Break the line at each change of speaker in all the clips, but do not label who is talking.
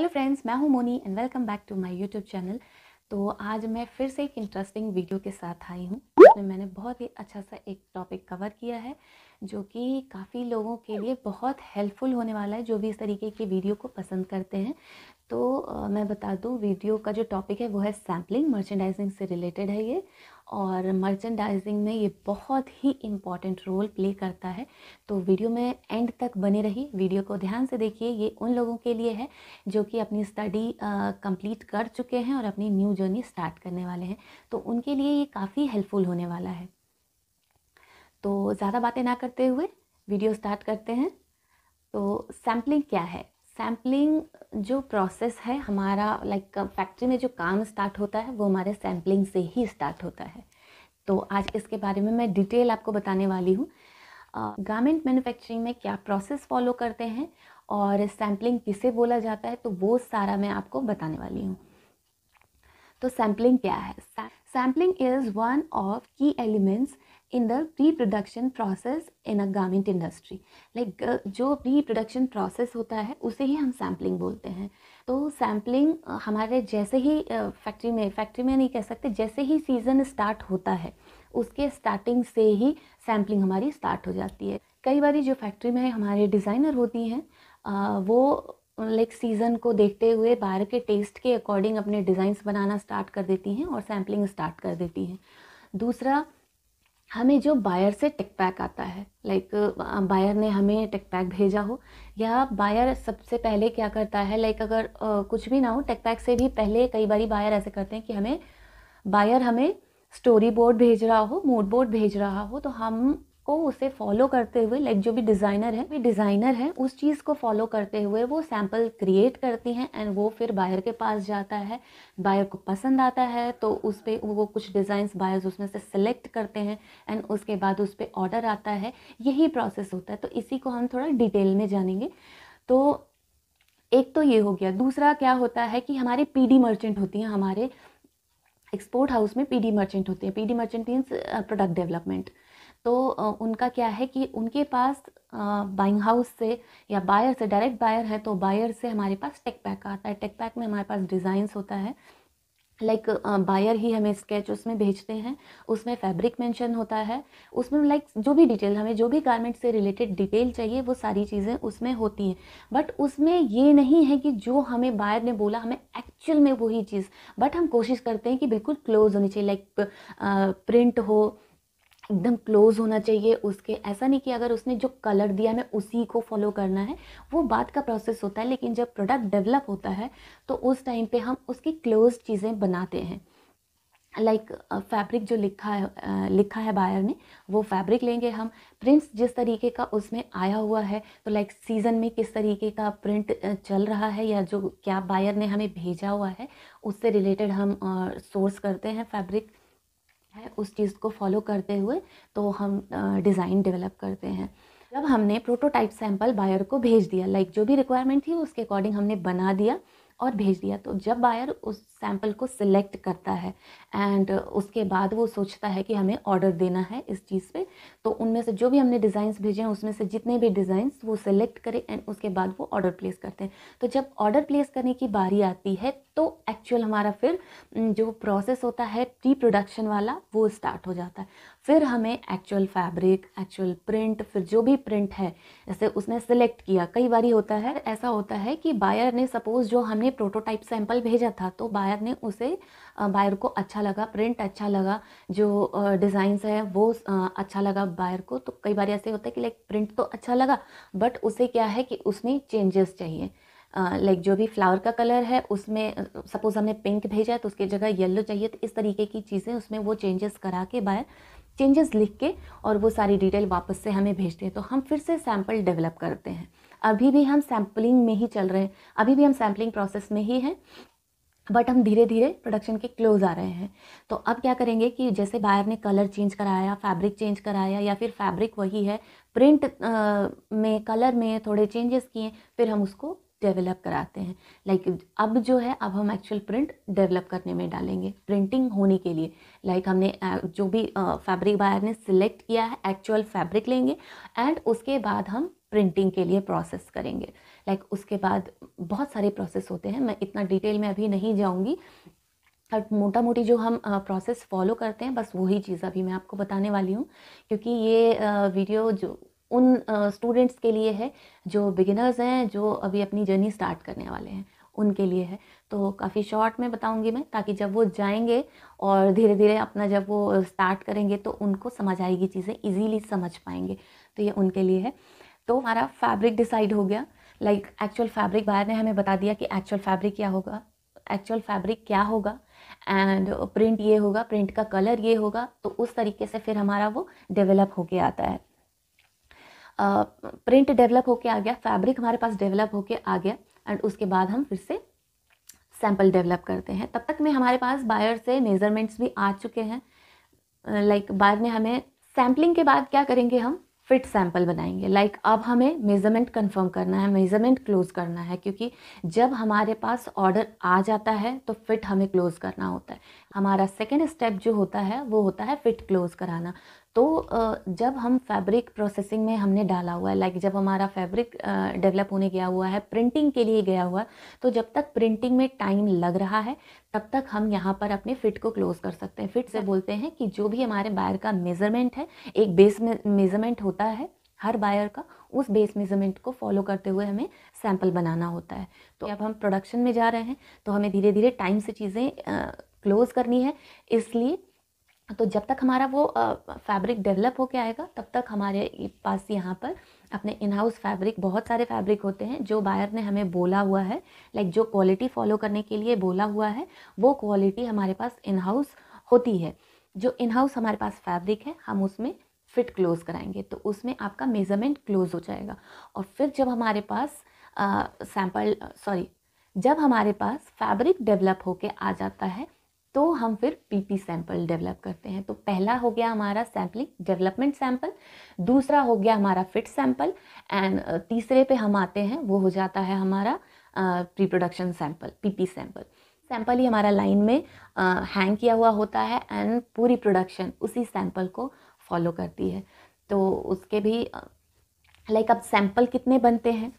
Hello friends मैं हूं Moni and welcome back to my YouTube channel तो आज मैं फिर से एक इंटरेस्टिंग वीडियो के साथ आई हूं जिसमें मैंने बहुत ही अच्छा सा एक टॉपिक कवर किया है जो कि काफ़ी लोगों के लिए बहुत हेल्पफुल होने वाला है जो भी इस तरीके की वीडियो को पसंद करते हैं तो आ, मैं बता दूं वीडियो का जो टॉपिक है वो है सैम्पलिंग मर्चेंडाइजिंग से रिलेटेड है ये और मर्चेंडाइजिंग में ये बहुत ही इम्पॉर्टेंट रोल प्ले करता है तो वीडियो में एंड तक बने रही वीडियो को ध्यान से देखिए ये उन लोगों के लिए है जो कि अपनी स्टडी कंप्लीट कर चुके हैं और अपनी न्यू जर्नी स्टार्ट करने वाले हैं तो उनके लिए ये काफ़ी हेल्पफुल होने वाला है तो ज़्यादा बातें ना करते हुए वीडियो स्टार्ट करते हैं तो सैम्पलिंग क्या है सैम्पलिंग जो प्रोसेस है हमारा लाइक फैक्ट्री में जो काम स्टार्ट होता है वो हमारे सैम्पलिंग से ही स्टार्ट होता है तो आज इसके बारे में मैं डिटेल आपको बताने वाली हूँ गारमेंट मैन्युफैक्चरिंग में क्या प्रोसेस फॉलो करते हैं और सैम्पलिंग किसे बोला जाता है तो वो सारा मैं आपको बताने वाली हूँ तो सैम्पलिंग क्या है sampling is one of key elements in the pre-production process in a garment industry. Like uh, जो pre-production process होता है उसे ही हम sampling बोलते हैं तो सैम्पलिंग uh, हमारे जैसे ही फैक्ट्री uh, में फैक्ट्री में नहीं कह सकते जैसे ही सीज़न स्टार्ट होता है उसके स्टार्टिंग से ही सैम्पलिंग हमारी स्टार्ट हो जाती है कई बार जो फैक्ट्री में हमारे डिज़ाइनर होती हैं वो लाइक सीज़न को देखते हुए बाहर के टेस्ट के अकॉर्डिंग अपने डिज़ाइंस बनाना स्टार्ट कर देती हैं और सैम्पलिंग स्टार्ट कर देती हैं दूसरा हमें जो बायर से टेक पैक आता है लाइक बायर ने हमें टेक पैक भेजा हो या बायर सबसे पहले क्या करता है लाइक अगर आ, कुछ भी ना हो टेक पैक से भी पहले कई बार बायर ऐसे करते हैं कि हमें बायर हमें स्टोरी बोर्ड भेज रहा हो मूड बोर्ड भेज रहा हो तो हम को उसे फॉलो करते हुए लाइक जो भी डिज़ाइनर है डिज़ाइनर है उस चीज़ को फॉलो करते हुए वो सैम्पल क्रिएट करती हैं एंड वो फिर बायर के पास जाता है बायर को पसंद आता है तो उस पर वो कुछ डिज़ाइंस बायर्स उसमें से सिलेक्ट करते हैं एंड उसके बाद उस पर ऑर्डर आता है यही प्रोसेस होता है तो इसी को हम थोड़ा डिटेल में जानेंगे तो एक तो ये हो गया दूसरा क्या होता है कि हमारे पीडी मर्चेंट होती हैं हमारे एक्सपोर्ट हाउस में पीडी मर्चेंट होते हैं PD merchant means product development तो उनका क्या है कि उनके पास बाइंग हाउस से या बायर से डायरेक्ट बायर है तो बायर से हमारे पास टेक पैक आता है टेक पैक में हमारे पास डिज़ाइंस होता है लाइक like, बायर ही हमें स्केच उसमें भेजते हैं उसमें फैब्रिक मेंशन होता है उसमें लाइक like, जो भी डिटेल हमें जो भी गारमेंट से रिलेटेड डिटेल चाहिए वो सारी चीज़ें उसमें होती हैं बट उसमें ये नहीं है कि जो हमें बायर ने बोला हमें एक्चुअल में वही चीज़ बट हम कोशिश करते हैं कि बिल्कुल क्लोज होनी चाहिए लाइक प्रिंट हो एकदम क्लोज होना चाहिए उसके ऐसा नहीं कि अगर उसने जो कलर दिया मैं उसी को फॉलो करना है वो बात का प्रोसेस होता है लेकिन जब प्रोडक्ट डेवलप होता है तो उस टाइम पे हम उसकी क्लोज चीज़ें बनाते हैं लाइक like, फैब्रिक जो लिखा है लिखा है बायर ने वो फैब्रिक लेंगे हम प्रिंट्स जिस तरीके का उसमें आया हुआ है तो लाइक like, सीज़न में किस तरीके का प्रिंट चल रहा है या जो क्या बायर ने हमें भेजा हुआ है उससे रिलेटेड हम सोर्स करते हैं फैब्रिक है उस चीज़ को फॉलो करते हुए तो हम डिज़ाइन डेवलप करते हैं जब हमने प्रोटोटाइप सैम्पल बायर को भेज दिया लाइक जो भी रिक्वायरमेंट थी उसके अकॉर्डिंग हमने बना दिया और भेज दिया तो जब बायर उस सैंपल को सिलेक्ट करता है एंड उसके बाद वो सोचता है कि हमें ऑर्डर देना है इस चीज़ पे तो उनमें से जो भी हमने डिज़ाइंस भेजे हैं उसमें से जितने भी डिज़ाइंस वो सिलेक्ट करें एंड उसके बाद वो ऑर्डर प्लेस करते हैं तो जब ऑर्डर प्लेस करने की बारी आती है तो एक्चुअल हमारा फिर जो प्रोसेस होता है प्री प्रोडक्शन वाला वो स्टार्ट हो जाता है फिर हमें एक्चुअल फैब्रिक एक्चुअल प्रिंट फिर जो भी प्रिंट है जैसे उसने सेलेक्ट किया कई बार होता है ऐसा होता है कि बायर ने सपोज जो हमने प्रोटोटाइप सैंपल भेजा था तो बायर ने उसे बायर को अच्छा लगा प्रिंट अच्छा लगा जो डिज़ाइंस है वो अच्छा लगा बायर को तो कई बार ऐसे होता है कि लाइक प्रिंट तो अच्छा लगा बट उसे क्या है कि उसमें चेंजेस चाहिए लाइक uh, जो भी फ्लावर का कलर है उसमें सपोज़ हमने पिंक भेजा है तो उसकी जगह येलो चाहिए तो इस तरीके की चीज़ें उसमें वो चेंजेस करा के बायर चेंजेस लिख के और वो सारी डिटेल वापस से हमें भेजते हैं तो हम फिर से सैम्पल डेवलप करते हैं अभी भी हम सैम्पलिंग में ही चल रहे हैं अभी भी हम सैम्पलिंग प्रोसेस में ही हैं बट हम धीरे धीरे प्रोडक्शन के क्लोज आ रहे हैं तो अब क्या करेंगे कि जैसे बायर ने कलर चेंज कराया फैब्रिक चेंज कराया या फिर फैब्रिक वही है प्रिंट आ, में कलर में थोड़े चेंजेस किए फिर हम उसको डेवलप कराते हैं लाइक like, अब जो है अब हम एक्चुअल प्रिंट डेवलप करने में डालेंगे प्रिंटिंग होने के लिए लाइक like, हमने जो भी फैब्रिक बायर ने सिलेक्ट किया है एक्चुअल फैब्रिक लेंगे एंड उसके बाद हम प्रिंटिंग के लिए प्रोसेस करेंगे लाइक like, उसके बाद बहुत सारे प्रोसेस होते हैं मैं इतना डिटेल में अभी नहीं जाऊँगी और मोटा मोटी जो हम प्रोसेस फॉलो करते हैं बस वही चीज़ अभी मैं आपको बताने वाली हूँ क्योंकि ये वीडियो जो उन स्टूडेंट्स के लिए है जो बिगिनर्स हैं जो अभी अपनी जर्नी स्टार्ट करने वाले हैं उनके लिए है तो काफ़ी शॉर्ट में बताऊंगी मैं ताकि जब वो जाएंगे और धीरे धीरे अपना जब वो स्टार्ट करेंगे तो उनको समझ आएगी चीज़ें इजीली समझ पाएंगे तो ये उनके लिए है तो हमारा फैब्रिक डिसाइड हो गया लाइक एक्चुअल फैब्रिक बाहर ने हमें बता दिया कि एक्चुअल फैब्रिक क्या होगा एक्चुअल फैब्रिक क्या होगा एंड प्रिंट ये होगा प्रिंट का कलर ये होगा तो उस तरीके से फिर हमारा वो डेवलप होके आता है प्रिंट डेवलप होके आ गया फैब्रिक हमारे पास डेवलप होके आ गया एंड उसके बाद हम फिर से सैम्पल डेवलप करते हैं तब तक में हमारे पास बायर से मेज़रमेंट्स भी आ चुके हैं लाइक like, बाद में हमें सैम्पलिंग के बाद क्या करेंगे हम फिट सैंपल बनाएंगे लाइक like, अब हमें मेज़रमेंट कंफर्म करना है मेज़रमेंट क्लोज़ करना है क्योंकि जब हमारे पास ऑर्डर आ जाता है तो फिट हमें क्लोज़ करना होता है हमारा सेकेंड स्टेप जो होता है वो होता है फिट क्लोज़ कराना तो जब हम फैब्रिक प्रोसेसिंग में हमने डाला हुआ है लाइक जब हमारा फैब्रिक डेवलप होने गया हुआ है प्रिंटिंग के लिए गया हुआ तो जब तक प्रिंटिंग में टाइम लग रहा है तब तक हम यहाँ पर अपने फिट को क्लोज कर सकते हैं फिट से बोलते हैं कि जो भी हमारे बायर का मेज़रमेंट है एक बेस मेज़रमेंट होता है हर बायर का उस बेस मेजरमेंट को फॉलो करते हुए हमें सैंपल बनाना होता है तो अब हम प्रोडक्शन में जा रहे हैं तो हमें धीरे धीरे टाइम से चीज़ें क्लोज़ करनी है इसलिए तो जब तक हमारा वो फैब्रिक डेवलप होके आएगा तब तक हमारे पास यहाँ पर अपने इन हाउस फैब्रिक बहुत सारे फैब्रिक होते हैं जो बायर ने हमें बोला हुआ है लाइक जो क्वालिटी फॉलो करने के लिए बोला हुआ है वो क्वालिटी हमारे पास इन हाउस होती है जो इन हाउस हमारे पास फैब्रिक है हम उसमें फिट क्लोज़ कराएंगे तो उसमें आपका मेज़रमेंट क्लोज़ हो जाएगा और फिर जब हमारे पास सैम्पल सॉरी जब हमारे पास फैब्रिक डेवलप होके आ जाता है तो हम फिर पीपी सैंपल डेवलप करते हैं तो पहला हो गया हमारा सैम्पलिंग डेवलपमेंट सैंपल दूसरा हो गया हमारा फिट सैंपल एंड तीसरे पे हम आते हैं वो हो जाता है हमारा pre production sample PP sample sample ही हमारा लाइन में हैंग uh, किया हुआ होता है एंड पूरी प्रोडक्शन उसी सैंपल को फॉलो करती है तो उसके भी लाइक uh, अब सैंपल कितने बनते हैं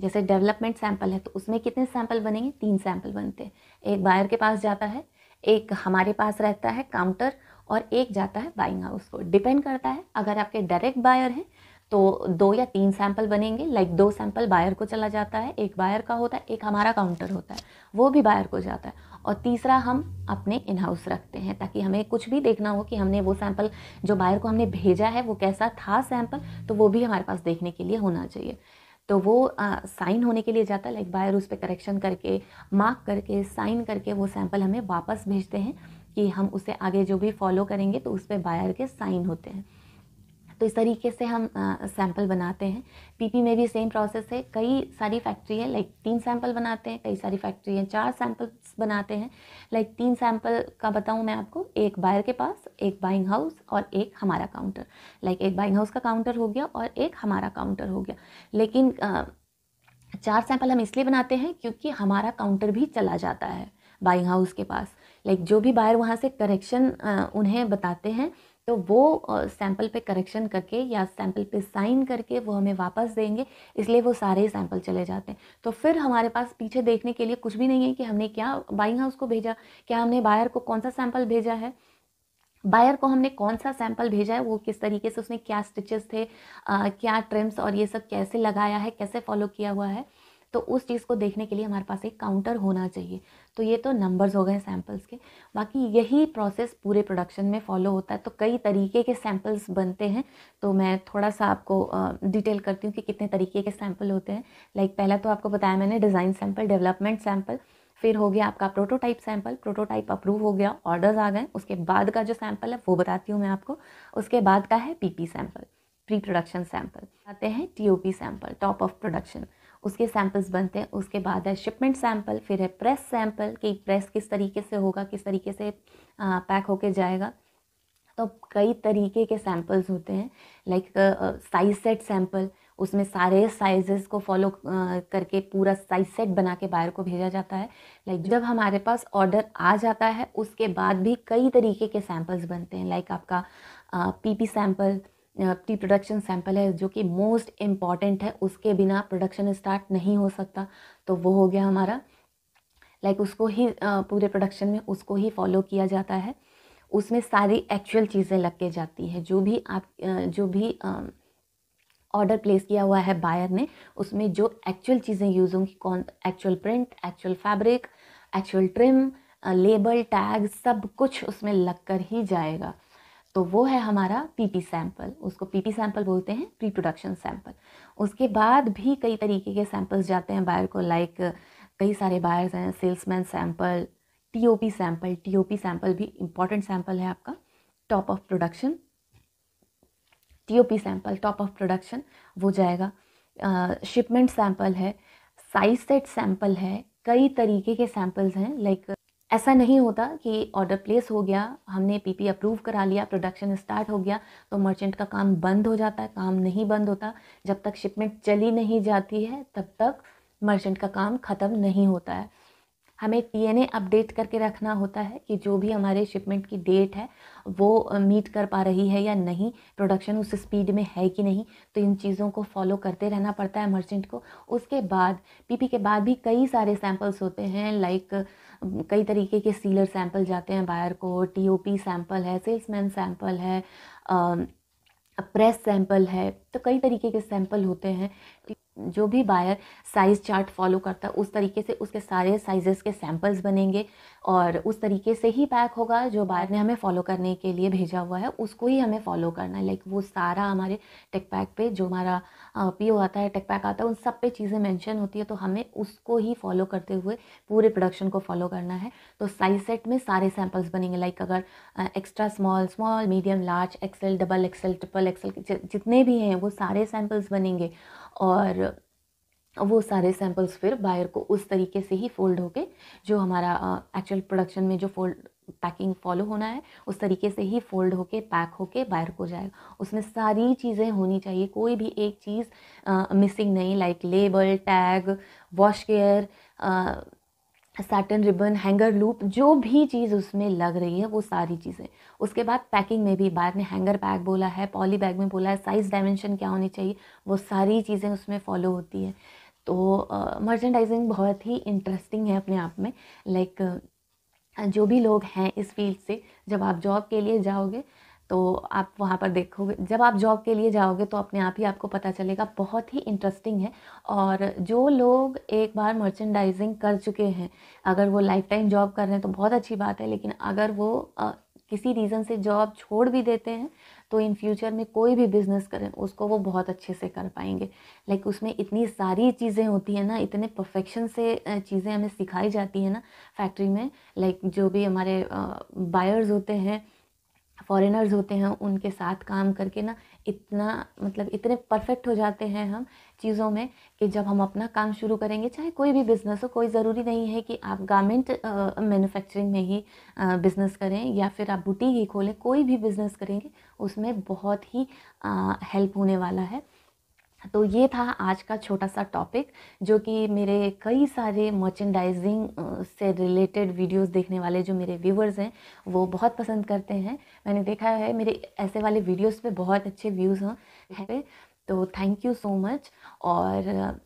जैसे डेवलपमेंट सैंपल है तो उसमें कितने सैंपल बनेंगे तीन सैंपल बनते हैं एक बायर के पास जाता है एक हमारे पास रहता है काउंटर और एक जाता है बाइंग हाउस को डिपेंड करता है अगर आपके डायरेक्ट बायर हैं तो दो या तीन सैंपल बनेंगे लाइक दो सैंपल बायर को चला जाता है एक बायर का होता है एक हमारा काउंटर होता है वो भी बायर को जाता है और तीसरा हम अपने इन हाउस रखते हैं ताकि हमें कुछ भी देखना हो कि हमने वो सैंपल जो बायर को हमने भेजा है वो कैसा था सैंपल तो वो भी हमारे पास देखने के लिए होना चाहिए तो वो साइन होने के लिए जाता है लाइक बायर उस पर करेक्शन करके मार्क करके साइन करके वो सैंपल हमें वापस भेजते हैं कि हम उसे आगे जो भी फॉलो करेंगे तो उस पर बायर के साइन होते हैं तो इस तरीके से हम सैंपल बनाते हैं पीपी में भी सेम प्रोसेस है कई सारी फैक्ट्री है लाइक तीन सैंपल बनाते हैं कई सारी फैक्ट्री हैं चार सैंपल बनाते हैं लाइक like, तीन सैम्पल का बताऊँ मैं आपको एक बायर के पास एक बाइंग हाउस और एक हमारा काउंटर लाइक like, एक बाइंग हाउस का काउंटर हो गया और एक हमारा काउंटर हो गया लेकिन आ, चार सैंपल हम इसलिए बनाते हैं क्योंकि हमारा काउंटर भी चला जाता है बाइंग हाउस के पास लाइक like, जो भी बायर वहाँ से करेक्शन उन्हें बताते हैं तो वो सैंपल पे करेक्शन करके या सैंपल पे साइन करके वो हमें वापस देंगे इसलिए वो सारे सैंपल चले जाते हैं तो फिर हमारे पास पीछे देखने के लिए कुछ भी नहीं है कि हमने क्या बाइंग हाउस को भेजा क्या हमने बायर को कौन सा सैंपल भेजा है बायर को हमने कौन सा सैंपल भेजा है वो किस तरीके से उसने क्या स्टिचेस थे आ, क्या ट्रिम्स और ये सब कैसे लगाया है कैसे फॉलो किया हुआ है तो उस चीज़ को देखने के लिए हमारे पास एक काउंटर होना चाहिए तो ये तो नंबर्स हो गए सैंपल्स के बाकी यही प्रोसेस पूरे प्रोडक्शन में फॉलो होता है तो कई तरीके के सैंपल्स बनते हैं तो मैं थोड़ा सा आपको डिटेल करती हूँ कि कितने तरीके के सैंपल होते हैं लाइक पहला तो आपको बताया मैंने डिज़ाइन सैंपल डेवलपमेंट सैम्पल फिर हो गया आपका प्रोटोटाइप सैंपल प्रोटोटाइप अप्रूव हो गया ऑर्डर्स आ गए उसके बाद का जो सैंपल है वो बताती हूँ मैं आपको उसके बाद का है PP sample pre production sample आते हैं TOP sample top of production उसके सैम्पल्स बनते हैं उसके बाद है शिपमेंट सैंपल फिर है प्रेस सैम्पल कि प्रेस किस तरीके से होगा किस तरीके से पैक होके जाएगा तो कई तरीके के सैम्पल्स होते हैं लाइक साइज सेट सैम्पल उसमें सारे साइजेस को फॉलो करके पूरा साइज सेट बना के बाहर को भेजा जाता है लाइक जब हमारे पास ऑर्डर आ जाता है उसके बाद भी कई तरीके के सैम्पल्स बनते हैं लाइक आपका PP sample pre production sample है जो कि मोस्ट इम्पॉर्टेंट है उसके बिना प्रोडक्शन स्टार्ट नहीं हो सकता तो वो हो गया हमारा लाइक like उसको ही पूरे प्रोडक्शन में उसको ही फॉलो किया जाता है उसमें सारी एक्चुअल चीज़ें लग के जाती है जो भी आप जो भी ऑर्डर प्लेस किया हुआ है बायर ने उसमें जो एक्चुअल चीज़ें यूज़ होंगी कौन actual print actual fabric actual trim label tag सब कुछ उसमें लग कर ही जाएगा तो वो है हमारा पीपी सैंपल उसको पीपी सैंपल बोलते हैं प्री प्रोडक्शन सैंपल उसके बाद भी कई तरीके के सैंपल्स जाते हैं बायर को लाइक कई सारे बायर्स हैं salesman sample TOP sample TOP sample भी इम्पॉर्टेंट सैंपल है आपका top of production TOP sample top of production वो जाएगा शिपमेंट uh, सैंपल है साइज सेट सैंपल है कई तरीके के सैंपल्स हैं लाइक ऐसा नहीं होता कि ऑर्डर प्लेस हो गया हमने पीपी अप्रूव करा लिया प्रोडक्शन स्टार्ट हो गया तो मर्चेंट का काम बंद हो जाता है काम नहीं बंद होता जब तक शिपमेंट चली नहीं जाती है तब तक मर्चेंट का काम ख़त्म नहीं होता है हमें ए अपडेट करके रखना होता है कि जो भी हमारे शिपमेंट की डेट है वो मीट कर पा रही है या नहीं प्रोडक्शन उस स्पीड में है कि नहीं तो इन चीज़ों को फॉलो करते रहना पड़ता है मर्चेंट को उसके बाद पीपी के बाद भी कई सारे सैम्पल्स होते हैं लाइक कई तरीके के सीलर सैंपल जाते हैं बायर को टीओपी सैंपल है सेल्समैन सैंपल है प्रेस सैंपल है तो कई तरीके के सैंपल होते हैं जो भी बायर साइज़ चार्ट फॉलो करता है उस तरीके से उसके सारे साइज़ के सैम्पल्स बनेंगे और उस तरीके से ही पैक होगा जो बायर ने हमें फ़ॉलो करने के लिए भेजा हुआ है उसको ही हमें फ़ॉलो करना है लाइक वो सारा हमारे टेक पैक पे जो हमारा पी ओ आता है टेक पैक आता है उन सब पे चीज़ें मेंशन होती है तो हमें उसको ही फॉलो करते हुए पूरे प्रोडक्शन को फॉलो करना है तो साइज सेट में सारे सैम्पल्स बनेंगे लाइक अगर extra small small medium large XL double XL triple XL जितने भी हैं वो सारे सैम्पल्स बनेंगे और वो सारे सैम्पल्स फिर बायर को उस तरीके से ही फोल्ड होके जो हमारा एक्चुअल प्रोडक्शन में जो फोल्ड पैकिंग फॉलो होना है उस तरीके से ही फोल्ड होके पैक होके बायर को जाएगा उसमें सारी चीज़ें होनी चाहिए कोई भी एक चीज़ मिसिंग नहीं like label tag wash care satin ribbon hanger loop जो भी चीज़ उसमें लग रही है वो सारी चीज़ें उसके बाद पैकिंग में भी बाद में हैंगर बैग बोला है पॉली बैग में बोला है साइज़ डायमेंशन क्या होनी चाहिए वो सारी चीज़ें उसमें फॉलो होती हैं तो मर्चेंडाइजिंग uh, बहुत ही इंटरेस्टिंग है अपने आप में लाइक like, uh, जो भी लोग हैं इस फील्ड से जब आप जॉब के लिए जाओगे तो आप वहाँ पर देखोगे जब आप जॉब के लिए जाओगे तो अपने आप ही आपको पता चलेगा बहुत ही इंटरेस्टिंग है और जो लोग एक बार मर्चेंडाइजिंग कर चुके हैं अगर वो लाइफ टाइम जॉब कर रहे हैं तो बहुत अच्छी बात है लेकिन अगर वो आ, किसी रीज़न से जॉब छोड़ भी देते हैं तो इन फ्यूचर में कोई भी बिज़नेस करें उसको वो बहुत अच्छे से कर पाएंगे लाइक उसमें इतनी सारी चीज़ें होती हैं ना इतने परफेक्शन से चीज़ें हमें सिखाई जाती हैं ना फैक्ट्री में लाइक जो भी हमारे बायर्स होते हैं फॉरेनर्स होते हैं उनके साथ काम करके ना इतना मतलब इतने परफेक्ट हो जाते हैं हम चीज़ों में कि जब हम अपना काम शुरू करेंगे चाहे कोई भी बिज़नेस हो कोई ज़रूरी नहीं है कि आप गारमेंट मैन्युफैक्चरिंग में ही बिज़नेस करें या फिर आप बुटीक ही खोलें कोई भी बिज़नेस करेंगे उसमें बहुत ही हेल्प होने वाला है तो ये था आज का छोटा सा टॉपिक जो कि मेरे कई सारे मर्चेंडाइजिंग से रिलेटेड वीडियोस देखने वाले जो मेरे व्यूवर्स हैं वो बहुत पसंद करते हैं मैंने देखा है मेरे ऐसे वाले वीडियोस पे बहुत अच्छे व्यूज़ हैं तो थैंक यू सो मच और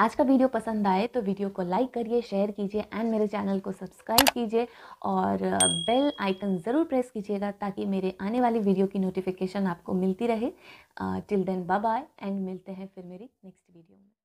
आज का वीडियो पसंद आए तो वीडियो को लाइक करिए शेयर कीजिए एंड मेरे चैनल को सब्सक्राइब कीजिए और बेल आइकन ज़रूर प्रेस कीजिएगा ताकि मेरे आने वाली वीडियो की नोटिफिकेशन आपको मिलती रहे till then bye bye and मिलते हैं फिर मेरी नेक्स्ट वीडियो में